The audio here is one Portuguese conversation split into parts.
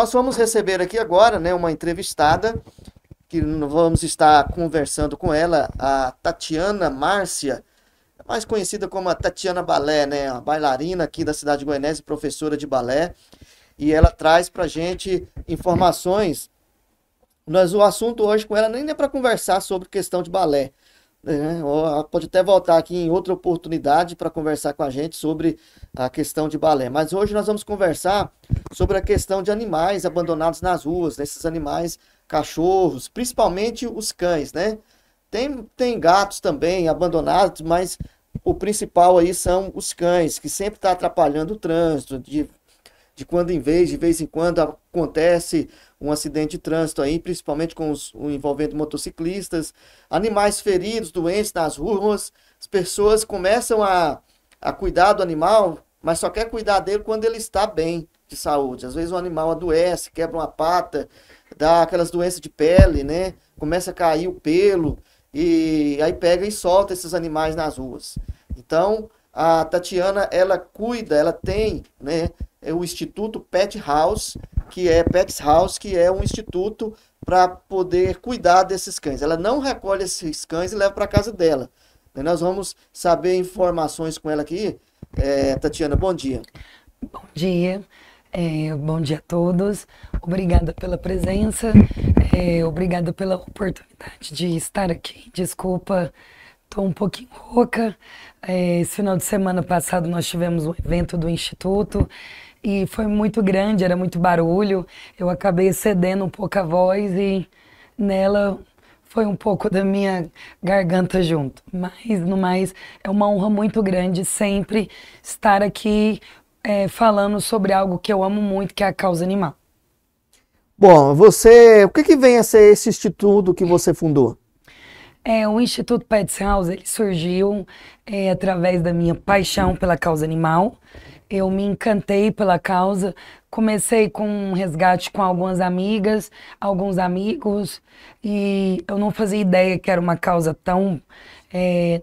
Nós vamos receber aqui agora né, uma entrevistada, que vamos estar conversando com ela, a Tatiana Márcia, mais conhecida como a Tatiana Balé, né, a bailarina aqui da cidade de Goiânia, professora de balé, e ela traz para gente informações. Mas o assunto hoje com ela nem é para conversar sobre questão de balé, né? pode até voltar aqui em outra oportunidade para conversar com a gente sobre a questão de balé. Mas hoje nós vamos conversar sobre a questão de animais abandonados nas ruas, né? esses animais, cachorros, principalmente os cães, né? Tem, tem gatos também abandonados, mas o principal aí são os cães, que sempre está atrapalhando o trânsito, de, de quando em vez, de vez em quando acontece um acidente de trânsito aí, principalmente com os envolvendo motociclistas, animais feridos, doentes nas ruas, as pessoas começam a, a cuidar do animal, mas só quer cuidar dele quando ele está bem de saúde. Às vezes o animal adoece, quebra uma pata, dá aquelas doenças de pele, né? Começa a cair o pelo e aí pega e solta esses animais nas ruas. Então, a Tatiana, ela cuida, ela tem, né, é o Instituto Pet House, que é Pets House, que é um instituto para poder cuidar desses cães. Ela não recolhe esses cães e leva para casa dela. Né, nós vamos saber informações com ela aqui. É, Tatiana, bom dia. Bom dia. É, bom dia a todos. Obrigada pela presença. É, obrigada pela oportunidade de estar aqui. Desculpa, estou um pouquinho rouca. É, esse final de semana passado nós tivemos um evento do Instituto e foi muito grande, era muito barulho. Eu acabei cedendo um pouco a voz e nela foi um pouco da minha garganta junto. Mas, no mais, é uma honra muito grande sempre estar aqui é, falando sobre algo que eu amo muito, que é a causa animal. Bom, você, o que, que vem a ser esse instituto que você fundou? É, o Instituto Pets House ele surgiu é, através da minha paixão pela causa animal. Eu me encantei pela causa. Comecei com um resgate com algumas amigas, alguns amigos, e eu não fazia ideia que era uma causa tão é,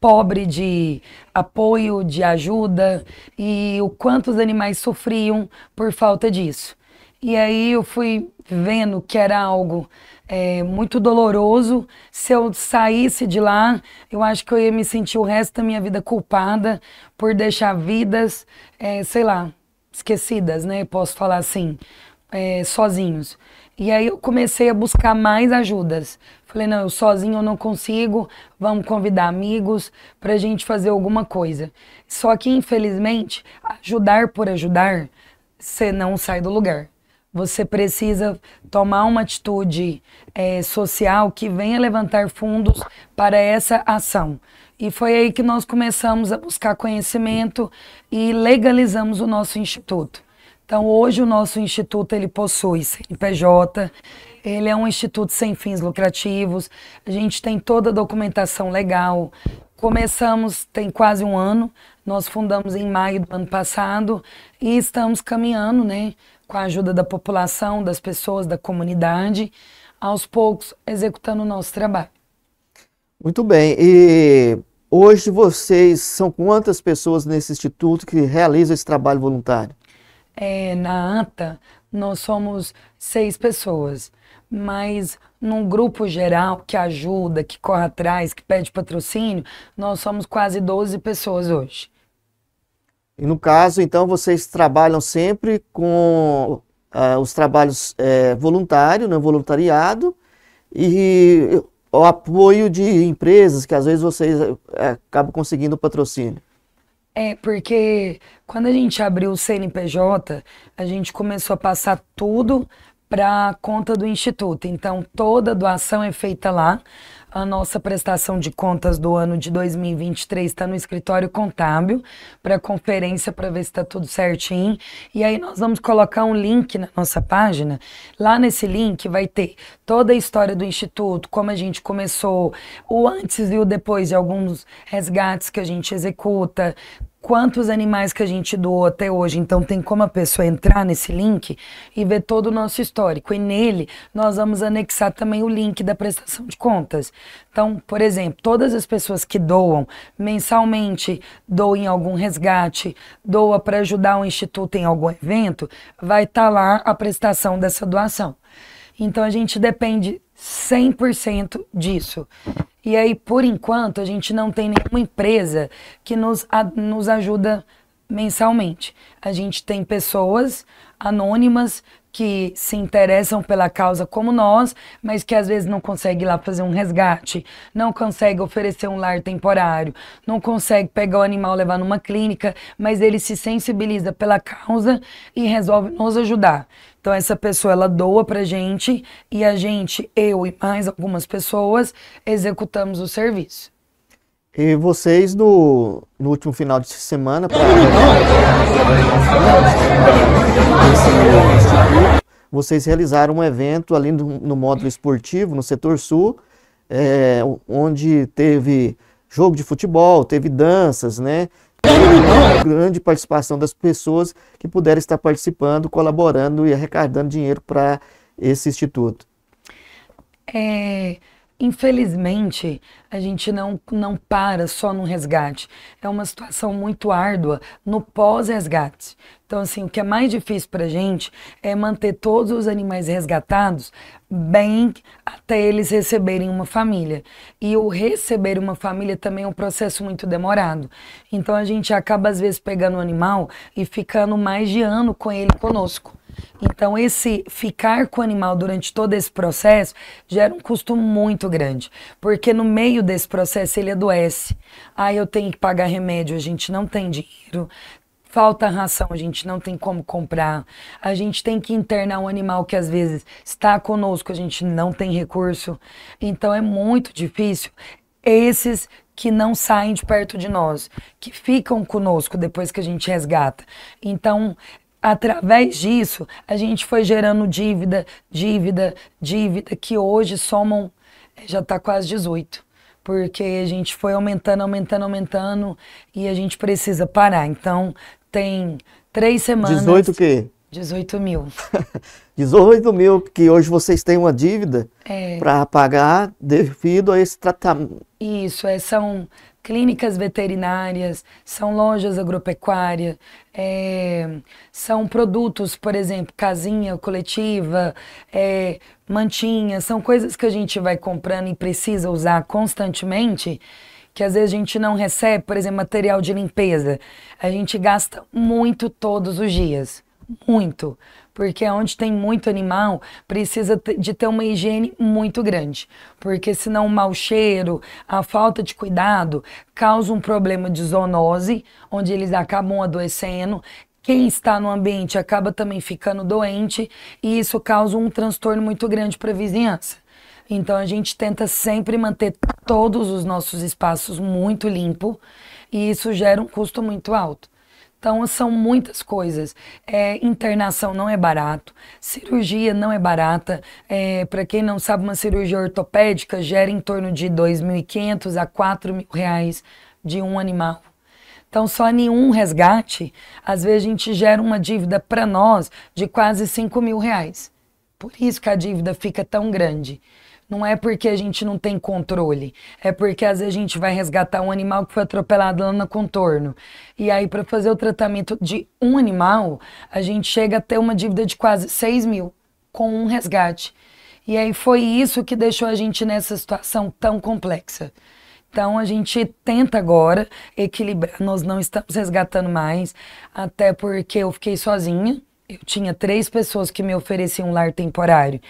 pobre de apoio, de ajuda, e o quanto os animais sofriam por falta disso. E aí eu fui vendo que era algo é, muito doloroso. Se eu saísse de lá, eu acho que eu ia me sentir o resto da minha vida culpada por deixar vidas, é, sei lá, esquecidas, né? Posso falar assim, é, sozinhos. E aí eu comecei a buscar mais ajudas. Falei, não, eu sozinho eu não consigo, vamos convidar amigos para a gente fazer alguma coisa. Só que, infelizmente, ajudar por ajudar, você não sai do lugar. Você precisa tomar uma atitude é, social que venha levantar fundos para essa ação. E foi aí que nós começamos a buscar conhecimento e legalizamos o nosso instituto. Então, hoje o nosso instituto ele possui CNPJ, ele é um instituto sem fins lucrativos, a gente tem toda a documentação legal, Começamos tem quase um ano, nós fundamos em maio do ano passado e estamos caminhando, né, com a ajuda da população, das pessoas, da comunidade, aos poucos executando o nosso trabalho. Muito bem. E hoje vocês são quantas pessoas nesse instituto que realizam esse trabalho voluntário? É, na ANTA, nós somos seis pessoas, mas num grupo geral que ajuda, que corre atrás, que pede patrocínio, nós somos quase 12 pessoas hoje. E no caso, então, vocês trabalham sempre com uh, os trabalhos uh, voluntário, né, voluntariado, e o apoio de empresas que às vezes vocês eh, acabam conseguindo patrocínio. É, porque quando a gente abriu o CNPJ, a gente começou a passar tudo para conta do instituto. Então toda doação é feita lá. A nossa prestação de contas do ano de 2023 está no escritório contábil para conferência para ver se está tudo certinho. E aí nós vamos colocar um link na nossa página. Lá nesse link vai ter toda a história do instituto, como a gente começou, o antes e o depois de alguns resgates que a gente executa, quantos animais que a gente doou até hoje. Então tem como a pessoa entrar nesse link e ver todo o nosso histórico. E nele nós vamos anexar também o link da prestação de contas. Então, por exemplo, todas as pessoas que doam mensalmente, doam em algum resgate, doa para ajudar o instituto em algum evento, vai estar tá lá a prestação dessa doação. Então a gente depende 100% disso. E aí, por enquanto, a gente não tem nenhuma empresa que nos, a, nos ajuda mensalmente. A gente tem pessoas anônimas que se interessam pela causa como nós, mas que às vezes não consegue ir lá fazer um resgate, não consegue oferecer um lar temporário, não consegue pegar o animal levar numa clínica, mas ele se sensibiliza pela causa e resolve nos ajudar. Então essa pessoa ela doa pra gente e a gente, eu e mais algumas pessoas, executamos o serviço. E vocês no, no último final de semana, vocês realizaram um evento ali no, no módulo esportivo, no setor sul, é, onde teve jogo de futebol, teve danças, né? Grande participação das pessoas que puderam estar participando, colaborando e arrecadando dinheiro para esse instituto. É, Infelizmente, a gente não, não para só no resgate. É uma situação muito árdua no pós-resgate. Então, assim, o que é mais difícil para a gente é manter todos os animais resgatados bem até eles receberem uma família. E o receber uma família também é um processo muito demorado. Então, a gente acaba, às vezes, pegando o animal e ficando mais de ano com ele conosco. Então, esse ficar com o animal durante todo esse processo gera um custo muito grande, porque no meio desse processo ele adoece. Aí ah, eu tenho que pagar remédio, a gente não tem dinheiro, falta ração, a gente não tem como comprar, a gente tem que internar um animal que às vezes está conosco, a gente não tem recurso. Então, é muito difícil. Esses que não saem de perto de nós, que ficam conosco depois que a gente resgata. Então, através disso, a gente foi gerando dívida, dívida, dívida, que hoje somam, eh, já está quase 18. Porque a gente foi aumentando, aumentando, aumentando e a gente precisa parar. Então, tem três semanas. 18 o quê? 18 mil. 18 mil que hoje vocês têm uma dívida é. para pagar devido a esse tratamento. Isso, é, são, clínicas veterinárias, são lojas agropecuárias, é, são produtos, por exemplo, casinha coletiva, é, mantinha, são coisas que a gente vai comprando e precisa usar constantemente, que às vezes a gente não recebe, por exemplo, material de limpeza. A gente gasta muito todos os dias, muito. Porque onde tem muito animal, precisa de ter uma higiene muito grande. Porque senão o mau cheiro, a falta de cuidado, causa um problema de zoonose, onde eles acabam adoecendo, quem está no ambiente acaba também ficando doente e isso causa um transtorno muito grande para a vizinhança. Então a gente tenta sempre manter todos os nossos espaços muito limpo e isso gera um custo muito alto. Então, são muitas coisas. É, internação não é barato, cirurgia não é barata. É, Para quem não sabe, uma cirurgia ortopédica gera em torno de 2.500 a 4.000 reais de um animal. Então, só nenhum resgate, às vezes a gente gera uma dívida para nós de quase 5 mil reais. Por isso que a dívida fica tão grande. Não é porque a gente não tem controle, é porque às vezes a gente vai resgatar um animal que foi atropelado lá no contorno. E aí, para fazer o tratamento de um animal, a gente chega a ter uma dívida de quase 6 mil com um resgate. E aí foi isso que deixou a gente nessa situação tão complexa. Então a gente tenta agora equilibrar. Nós não estamos resgatando mais, até porque eu fiquei sozinha. Eu tinha três pessoas que me ofereciam um lar temporário.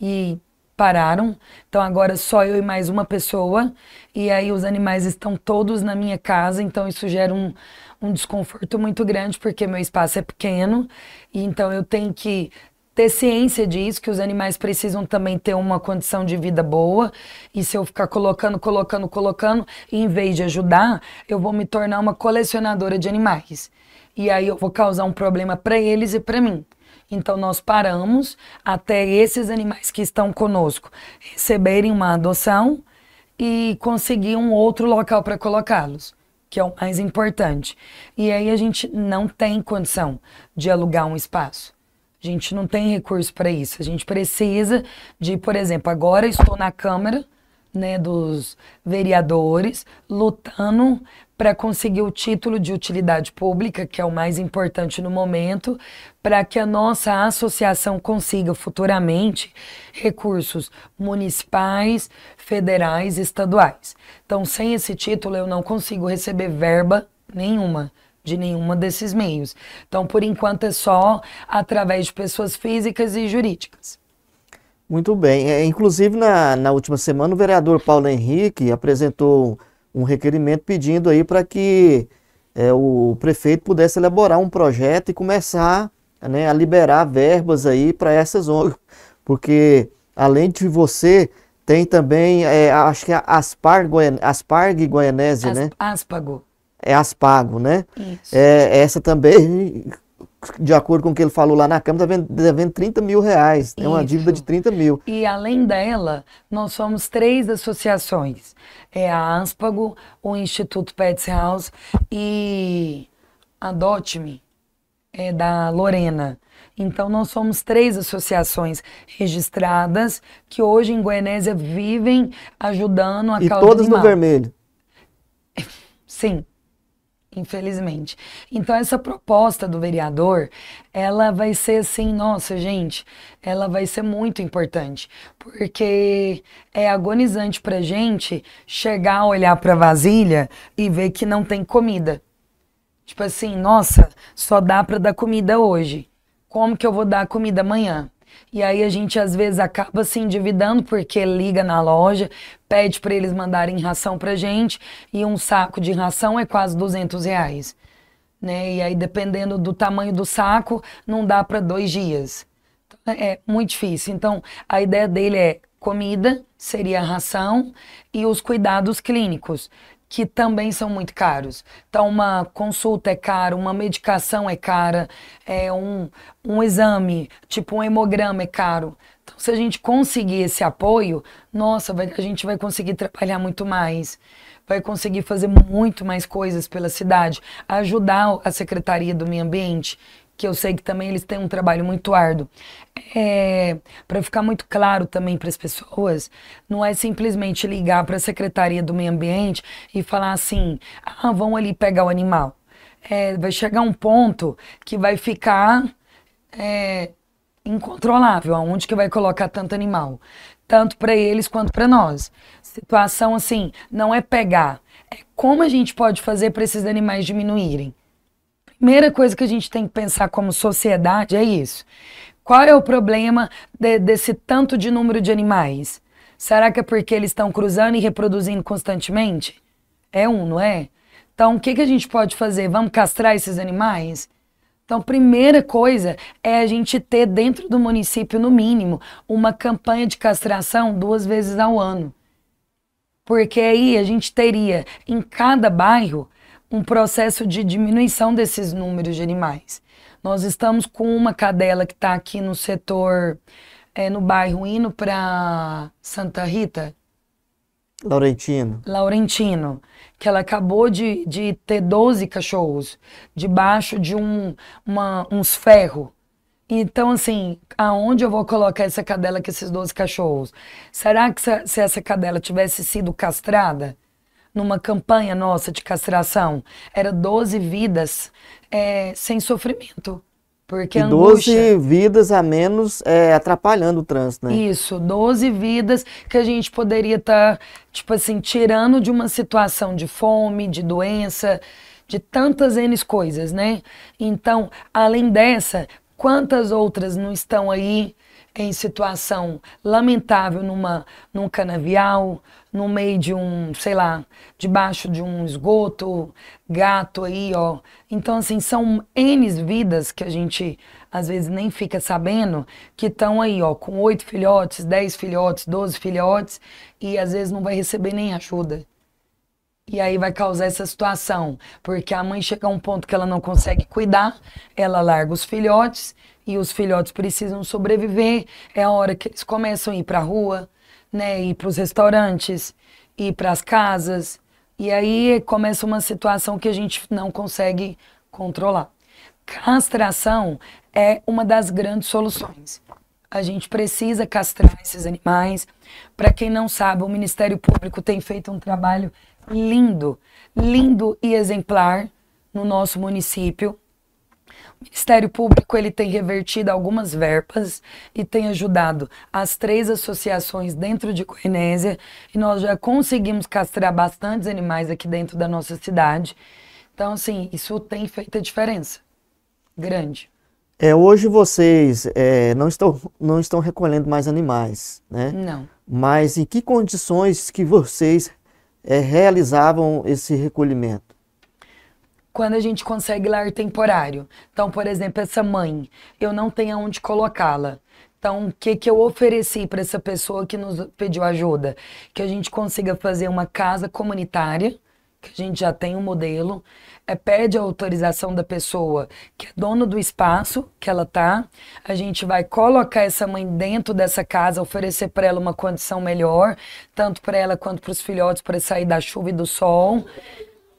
E pararam. Então agora só eu e mais uma pessoa. E aí os animais estão todos na minha casa, então isso gera um, um desconforto muito grande, porque meu espaço é pequeno. E então eu tenho que ter ciência disso, que os animais precisam também ter uma condição de vida boa. E se eu ficar colocando, colocando, colocando, em vez de ajudar, eu vou me tornar uma colecionadora de animais. E aí eu vou causar um problema para eles e para mim. Então nós paramos até esses animais que estão conosco receberem uma adoção e conseguir um outro local para colocá-los, que é o mais importante. E aí a gente não tem condição de alugar um espaço. A gente não tem recurso para isso. A gente precisa de, por exemplo, agora estou na Câmara né, dos vereadores lutando para conseguir o título de utilidade pública, que é o mais importante no momento, para que a nossa associação consiga futuramente recursos municipais, federais, estaduais. Então, sem esse título, eu não consigo receber verba nenhuma de nenhuma desses meios. Então, por enquanto, é só através de pessoas físicas e jurídicas. Muito bem. É, inclusive, na, na última semana, o vereador Paulo Henrique apresentou um requerimento pedindo aí para que é, o prefeito pudesse elaborar um projeto e começar né, a liberar verbas aí para essas ONGs. Porque, além de você, tem também, é, acho que é Aspar, Goian... Asparg Goianésia, As... né? Aspago. É Aspago, né? Isso. É, essa também de acordo com o que ele falou lá na Câmara, está tá devendo, 30 mil reais, tem né? uma dívida de 30 mil. E além dela, nós somos três associações, é a ANSPAGO, o Instituto Pets House e a Dotme, é da Lorena. Então, nós somos três associações registradas que hoje em Goianésia vivem ajudando a e causa todas animal. no vermelho. Sim, infelizmente. Então essa proposta do vereador, ela vai ser assim, nossa gente, ela vai ser muito importante, porque é agonizante para gente chegar a olhar para vasilha e ver que não tem comida. Tipo assim, nossa, só dá para dar comida hoje. Como que eu vou dar comida amanhã? E aí a gente às vezes acaba se endividando porque liga na loja, pede para eles mandarem ração para gente e um saco de ração é quase 200 reais. Né? E aí dependendo do tamanho do saco, não dá para dois dias. Então, é muito difícil. Então a ideia dele é comida, seria a ração e os cuidados clínicos que também são muito caros. Então, uma consulta é cara, uma medicação é cara, é um, um exame, tipo um hemograma é caro. Então, se a gente conseguir esse apoio, nossa, vai, a gente vai conseguir trabalhar muito mais, vai conseguir fazer muito mais coisas pela cidade, ajudar a Secretaria do Meio Ambiente, que eu sei que também eles têm um trabalho muito árduo. É, para ficar muito claro também para as pessoas, não é simplesmente ligar para a Secretaria do Meio Ambiente e falar assim: ah, vão ali pegar o animal. É, vai chegar um ponto que vai ficar é, incontrolável, aonde que vai colocar tanto animal, tanto para eles quanto para nós. Situação assim, não é pegar, é como a gente pode fazer para esses animais diminuírem primeira coisa que a gente tem que pensar como sociedade é isso. Qual é o problema de, desse tanto de número de animais? Será que é porque eles estão cruzando e reproduzindo constantemente? É um, não é? Então, o que, que a gente pode fazer? Vamos castrar esses animais? Então, primeira coisa é a gente ter dentro do município, no mínimo, uma campanha de castração duas vezes ao ano. Porque aí a gente teria em cada bairro um processo de diminuição desses números de animais. Nós estamos com uma cadela que está aqui no setor, é, no bairro, indo para Santa Rita. Laurentino. Laurentino, que ela acabou de, de ter 12 cachorros debaixo de um, uma, uns ferros. Então, assim, aonde eu vou colocar essa cadela com esses 12 cachorros? Será que se, se essa cadela tivesse sido castrada, numa campanha nossa de castração, era 12 vidas é, sem sofrimento. Porque e 12 angústia... vidas a menos é, atrapalhando o trânsito, né? Isso, 12 vidas que a gente poderia estar, tá, tipo assim, tirando de uma situação de fome, de doença, de tantas N coisas, né? Então, além dessa, quantas outras não estão aí em situação lamentável numa, num canavial, no meio de um, sei lá, debaixo de um esgoto, gato aí, ó. Então, assim, são N vidas que a gente às vezes nem fica sabendo que estão aí, ó, com oito filhotes, dez filhotes, doze filhotes, e às vezes não vai receber nem ajuda. E aí vai causar essa situação, porque a mãe chega a um ponto que ela não consegue cuidar, ela larga os filhotes e os filhotes precisam sobreviver. É a hora que eles começam a ir para a rua, né? Ir para os restaurantes, ir para as casas. E aí começa uma situação que a gente não consegue controlar. Castração é uma das grandes soluções. A gente precisa castrar esses animais. Para quem não sabe, o Ministério Público tem feito um trabalho lindo, lindo e exemplar no nosso município. Ministério Público ele tem revertido algumas verpas e tem ajudado as três associações dentro de Coenésia e nós já conseguimos castrar bastantes animais aqui dentro da nossa cidade. Então, assim, isso tem feito a diferença. Grande. É, hoje vocês é, não, estão, não estão recolhendo mais animais, né? Não. Mas em que condições que vocês é, realizavam esse recolhimento? quando a gente consegue lar temporário. Então, por exemplo, essa mãe, eu não tenho aonde colocá-la. Então, o que, que eu ofereci para essa pessoa que nos pediu ajuda? Que a gente consiga fazer uma casa comunitária, que a gente já tem um modelo, é, pede a autorização da pessoa que é dono do espaço que ela tá. A gente vai colocar essa mãe dentro dessa casa, oferecer para ela uma condição melhor, tanto para ela quanto para os filhotes, para sair da chuva e do sol.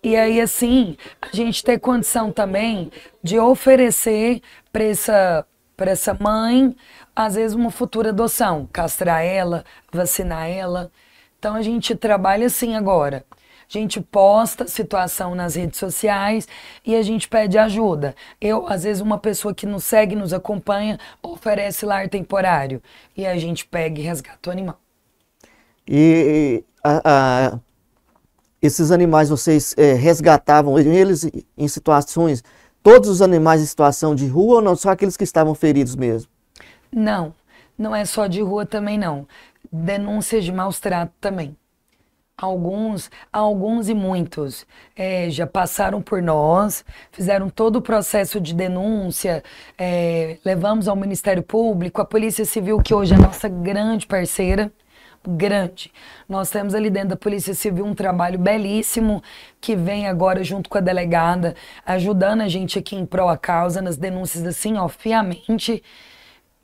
E aí, assim, a gente ter condição também de oferecer para essa, essa mãe, às vezes, uma futura adoção, castrar ela, vacinar ela. Então, a gente trabalha assim agora. A gente posta a situação nas redes sociais e a gente pede ajuda. Eu, às vezes, uma pessoa que nos segue, nos acompanha, oferece lar temporário. E a gente pega e resgata o animal. E a, a esses animais vocês é, resgatavam eles em situações, todos os animais em situação de rua ou não, só aqueles que estavam feridos mesmo? Não, não é só de rua também não. Denúncias de maus trato também. Alguns, alguns e muitos é, já passaram por nós, fizeram todo o processo de denúncia, é, levamos ao Ministério Público, à Polícia Civil, que hoje é a nossa grande parceira grande. Nós temos ali dentro da Polícia Civil um trabalho belíssimo que vem agora junto com a delegada, ajudando a gente aqui em pró a causa, nas denúncias assim, ó, fiamente.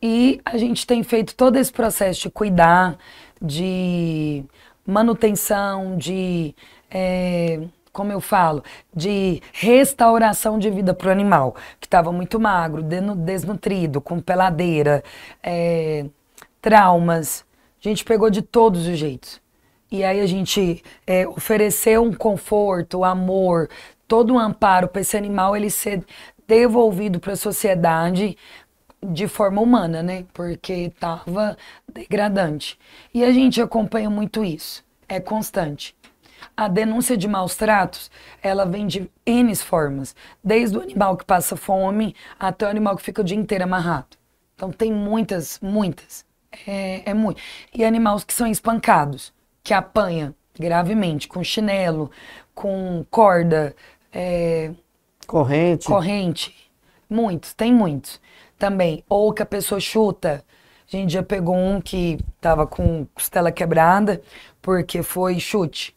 E a gente tem feito todo esse processo de cuidar, de manutenção, de. É, como eu falo, de restauração de vida para o animal, que estava muito magro, desnutrido, com peladeira, é, traumas, a gente pegou de todos os jeitos. E aí a gente é, ofereceu um conforto, amor, todo um amparo para esse animal ele ser devolvido para a sociedade de forma humana, né? Porque estava degradante. E a gente acompanha muito isso. É constante. A denúncia de maus tratos, ela vem de N formas, desde o animal que passa fome até o animal que fica o dia inteiro amarrado. Então tem muitas, muitas é, é muito. E animais que são espancados, que apanha gravemente, com chinelo, com corda. É, corrente. Corrente. Muitos, tem muitos também. Ou que a pessoa chuta. A gente já pegou um que tava com costela quebrada, porque foi chute.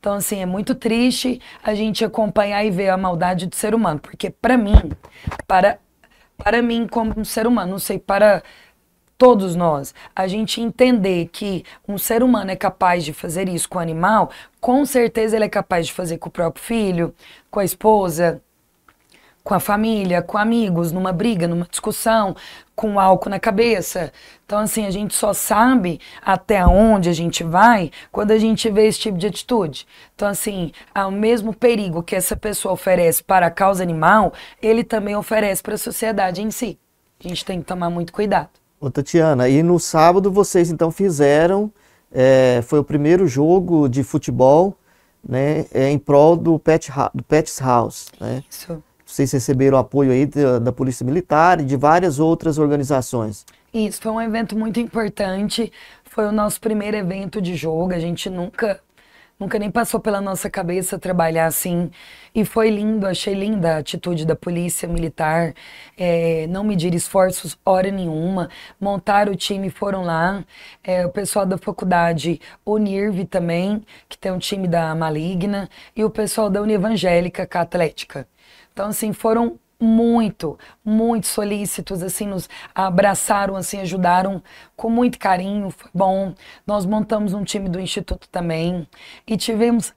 Então, assim, é muito triste a gente acompanhar e ver a maldade do ser humano. Porque, para mim, para, para mim, como um ser humano, não sei, para todos nós, a gente entender que um ser humano é capaz de fazer isso com o animal, com certeza ele é capaz de fazer com o próprio filho, com a esposa, com a família, com amigos, numa briga, numa discussão, com álcool na cabeça. Então, assim, a gente só sabe até onde a gente vai quando a gente vê esse tipo de atitude. Então, assim, o mesmo perigo que essa pessoa oferece para a causa animal, ele também oferece para a sociedade em si. A gente tem que tomar muito cuidado. Ô, Tatiana, e no sábado vocês então fizeram, é, foi o primeiro jogo de futebol né, é, em prol do, Pet, do Pets House. Né? Isso. Vocês receberam apoio aí da, da Polícia Militar e de várias outras organizações. Isso, foi um evento muito importante. Foi o nosso primeiro evento de jogo. A gente nunca Nunca nem passou pela nossa cabeça trabalhar assim. E foi lindo, achei linda a atitude da polícia militar. É, não medir esforços hora nenhuma. Montaram o time, foram lá. É, o pessoal da faculdade Unirvi também, que tem um time da Maligna. E o pessoal da Univangélica Atlética. Então, assim, foram muito, muito solícitos, assim, nos abraçaram, assim, ajudaram com muito carinho, foi bom. Nós montamos um time do Instituto também e tivemos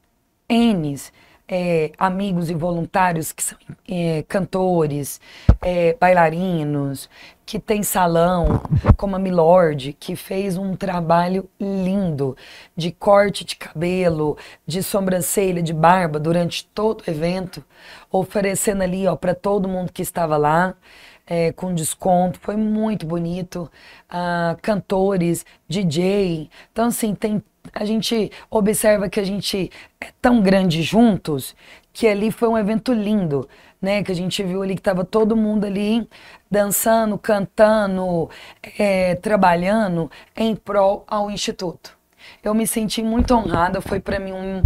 N's é, amigos e voluntários que são é, cantores, é, bailarinos, que tem salão, como a Milord, que fez um trabalho lindo de corte de cabelo, de sobrancelha, de barba durante todo o evento, oferecendo ali para todo mundo que estava lá é, com desconto, foi muito bonito. Ah, cantores, DJ. Então, assim, tem, a gente observa que a gente é tão grande juntos que ali foi um evento lindo, né? Que a gente viu ali que tava todo mundo ali dançando, cantando, é, trabalhando em prol ao Instituto. Eu me senti muito honrada, foi para mim um,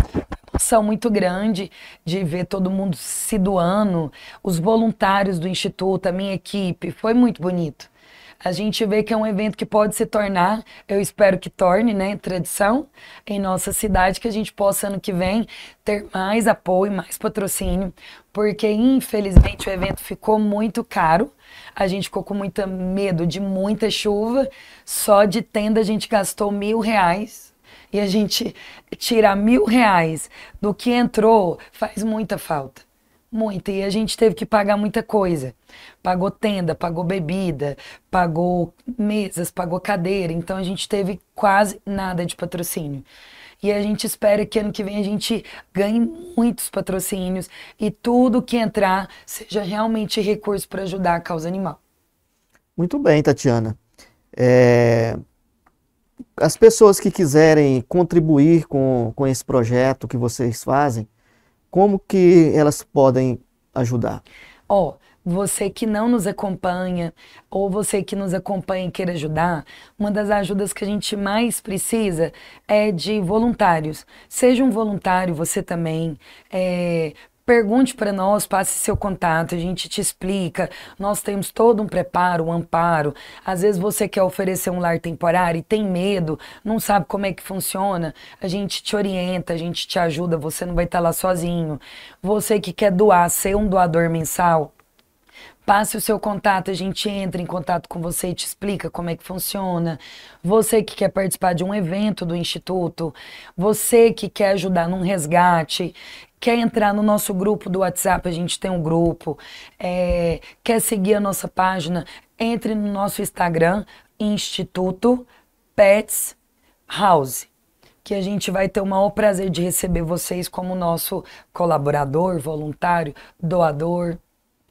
satisfação muito grande de ver todo mundo se doando, os voluntários do Instituto, a minha equipe, foi muito bonito. A gente vê que é um evento que pode se tornar, eu espero que torne, né, tradição em nossa cidade, que a gente possa ano que vem ter mais apoio, mais patrocínio, porque infelizmente o evento ficou muito caro. A gente ficou com muito medo de muita chuva, só de tenda a gente gastou mil reais e a gente tirar mil reais do que entrou, faz muita falta. Muita. E a gente teve que pagar muita coisa. Pagou tenda, pagou bebida, pagou mesas, pagou cadeira. Então a gente teve quase nada de patrocínio. E a gente espera que ano que vem a gente ganhe muitos patrocínios e tudo que entrar seja realmente recurso para ajudar a causa animal. Muito bem, Tatiana. É as pessoas que quiserem contribuir com, com esse projeto que vocês fazem, como que elas podem ajudar? Ó, oh, você que não nos acompanha ou você que nos acompanha e queira ajudar, uma das ajudas que a gente mais precisa é de voluntários. Seja um voluntário você também, é, Pergunte para nós, passe seu contato, a gente te explica. Nós temos todo um preparo, um amparo. Às vezes você quer oferecer um lar temporário e tem medo, não sabe como é que funciona. A gente te orienta, a gente te ajuda, você não vai estar tá lá sozinho. Você que quer doar, ser um doador mensal, passe o seu contato, a gente entra em contato com você e te explica como é que funciona. Você que quer participar de um evento do Instituto, você que quer ajudar num resgate, quer entrar no nosso grupo do WhatsApp, a gente tem um grupo, é, quer seguir a nossa página, entre no nosso Instagram, Instituto Pets House que a gente vai ter o maior prazer de receber vocês como nosso colaborador, voluntário, doador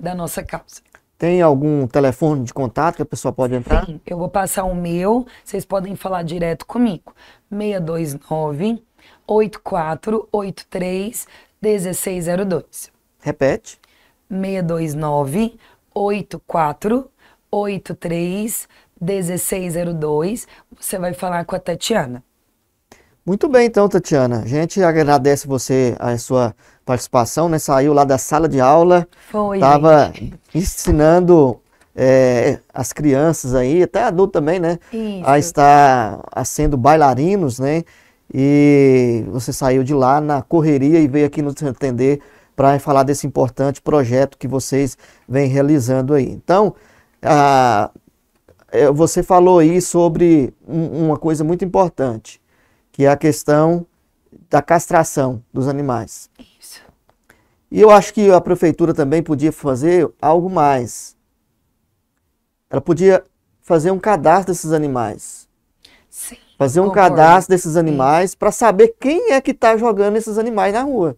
da nossa causa. Tem algum telefone de contato que a pessoa pode entrar? Sim, eu vou passar o meu, vocês podem falar direto comigo. 629 8483 1602. Repete. 629 8483 1602. Você vai falar com a Tatiana. Muito bem, então, Tatiana. A gente agradece você a sua participação, né? Saiu lá da sala de aula, estava ensinando é, as crianças aí, até adulto também, né? Isso. A estar a sendo bailarinos, né? E você saiu de lá na correria e veio aqui nos atender para falar desse importante projeto que vocês vêm realizando aí. Então, a, é, você falou aí sobre uma coisa muito importante, que é a questão da castração dos animais. E eu acho que a prefeitura também podia fazer algo mais. Ela podia fazer um cadastro desses animais. Sim, fazer um concordo. cadastro desses animais para saber quem é que está jogando esses animais na rua.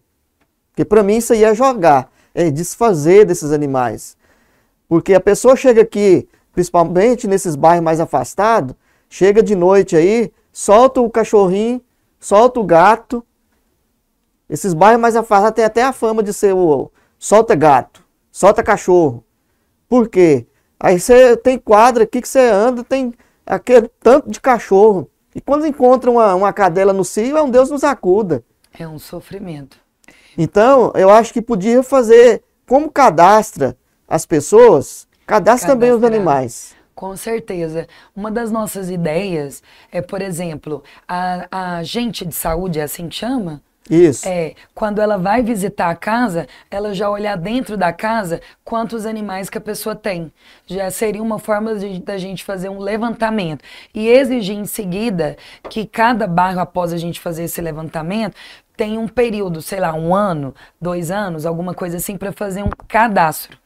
Porque para mim isso aí é jogar, é desfazer desses animais. Porque a pessoa chega aqui, principalmente nesses bairros mais afastados, chega de noite aí, solta o cachorrinho, solta o gato, esses bairros mais afastados têm até a fama de ser o solta gato, solta cachorro. Por quê? Aí você tem quadra aqui que você anda, tem aquele tanto de cachorro. E quando encontra uma, uma cadela no cio, é um Deus nos acuda. É um sofrimento. Então, eu acho que podia fazer como cadastra as pessoas, cadastra também os animais. Com certeza. Uma das nossas ideias é, por exemplo, a, a gente de saúde, é assim que chama? Isso. É, quando ela vai visitar a casa, ela já olhar dentro da casa quantos animais que a pessoa tem. Já seria uma forma de, da gente fazer um levantamento e exigir em seguida que cada bairro, após a gente fazer esse levantamento, tenha um período, sei lá, um ano, dois anos, alguma coisa assim, para fazer um cadastro.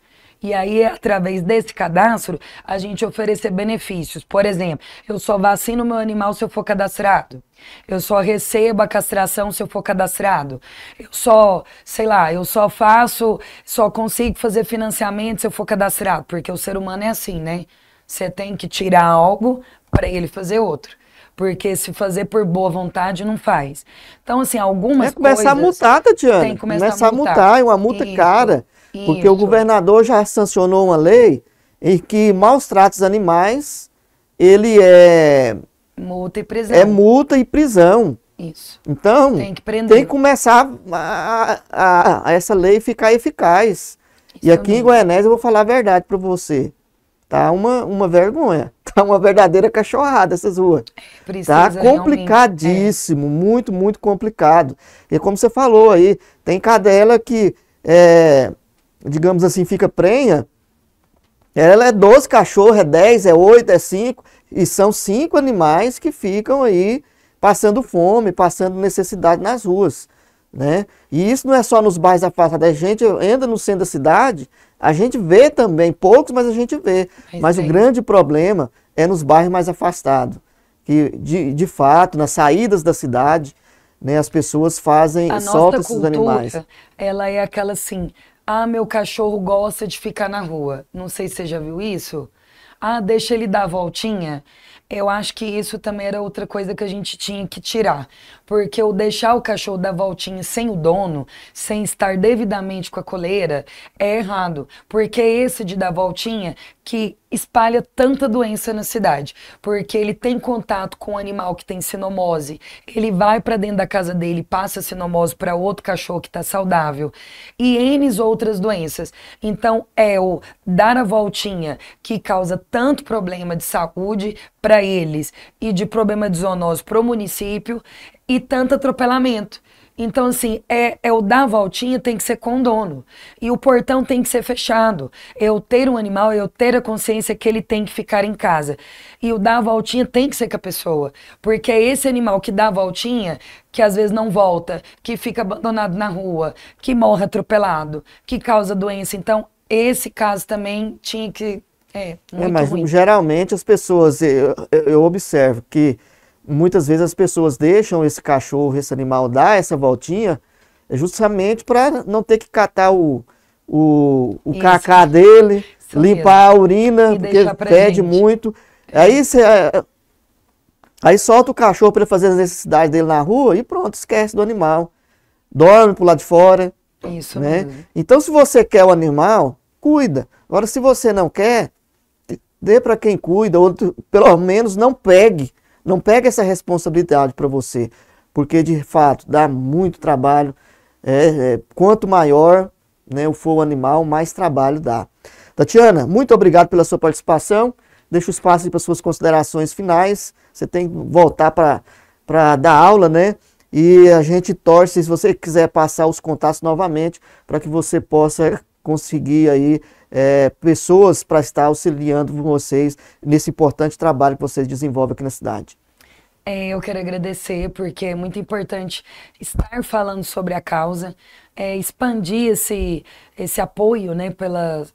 E aí, através desse cadastro, a gente oferecer benefícios. Por exemplo, eu só vacino meu animal se eu for cadastrado. Eu só recebo a castração se eu for cadastrado. Eu só, sei lá, eu só faço, só consigo fazer financiamento se eu for cadastrado, porque o ser humano é assim, né? Você tem que tirar algo para ele fazer outro. Porque se fazer por boa vontade, não faz. Então, assim, algumas é começar coisas... começar a multar, Tatiana. Tem que começar, a multar. É uma multa Isso. cara. Isso. Porque o governador já sancionou uma lei em que maus tratos animais, ele é... Multa e prisão. É multa e prisão. Isso. Então, tem que, prender. Tem que começar a, a, a, essa lei ficar eficaz. Isso e é aqui mesmo. em Goiânia eu vou falar a verdade para você. Tá uma, uma vergonha. Tá uma verdadeira cachorrada essas ruas. Tá Precisa tá complicadíssimo, é. muito, muito complicado. E como você falou aí, tem cadela que é, digamos assim, fica prenha, ela é 12 cachorros, é 10, é 8, é 5, e são cinco animais que ficam aí passando fome, passando necessidade nas ruas. Né? E isso não é só nos bairros afastados, a é gente entra no centro da cidade, a gente vê também, poucos, mas a gente vê. Mas, mas o é. grande problema é nos bairros mais afastados, que de, de fato, nas saídas da cidade, né, as pessoas fazem, a soltam esses cultura, animais. Ela é aquela assim, ah, meu cachorro gosta de ficar na rua. Não sei se você já viu isso. Ah, deixa ele dar a voltinha. Eu acho que isso também era outra coisa que a gente tinha que tirar. Porque o deixar o cachorro dar voltinha sem o dono, sem estar devidamente com a coleira, é errado. Porque é esse de dar voltinha que espalha tanta doença na cidade. Porque ele tem contato com um animal que tem sinomose, ele vai para dentro da casa dele, passa a sinomose para outro cachorro que está saudável. E N outras doenças. Então é o dar a voltinha que causa tanto problema de saúde para eles e de problema de zoonose para o município e tanto atropelamento. Então, assim, é, é o dar a voltinha tem que ser com dono. E o portão tem que ser fechado. Eu ter um animal, eu ter a consciência que ele tem que ficar em casa. E o dar a voltinha tem que ser com a pessoa. Porque é esse animal que dá a voltinha, que às vezes não volta, que fica abandonado na rua, que morre atropelado, que causa doença. Então, esse caso também tinha que é, é, muito é, mas ruim. geralmente as pessoas, eu, eu observo que muitas vezes as pessoas deixam esse cachorro, esse animal dar essa voltinha é justamente para não ter que catar o, o, o cacá dele, Isso limpar mesmo. a urina, e porque pede gente. muito. Aí você. É, aí solta o cachorro para ele fazer as necessidades dele na rua e pronto, esquece do animal. Dorme pro lado de fora. Isso. Né? Mesmo. Então, se você quer o animal, cuida. Agora, se você não quer, dê para quem cuida, ou pelo menos não pegue, não pegue essa responsabilidade para você, porque de fato dá muito trabalho. É, é, quanto maior né, for o animal, mais trabalho dá. Tatiana, muito obrigado pela sua participação. Deixa o espaço para suas considerações finais. Você tem que voltar para dar aula, né? E a gente torce, se você quiser passar os contatos novamente, para que você possa conseguir aí é, pessoas para estar auxiliando vocês nesse importante trabalho que vocês desenvolvem aqui na cidade. É, eu quero agradecer porque é muito importante estar falando sobre a causa, é, expandir esse, esse apoio né, pela,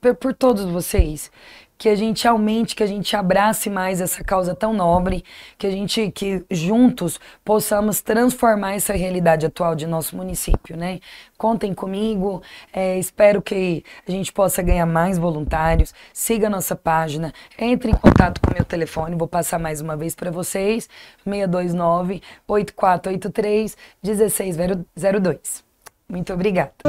por, por todos vocês que a gente aumente, que a gente abrace mais essa causa tão nobre, que a gente, que juntos possamos transformar essa realidade atual de nosso município, né? Contem comigo, é, espero que a gente possa ganhar mais voluntários, siga a nossa página, entre em contato com o meu telefone, vou passar mais uma vez para vocês, 629-8483-1602. Muito obrigada.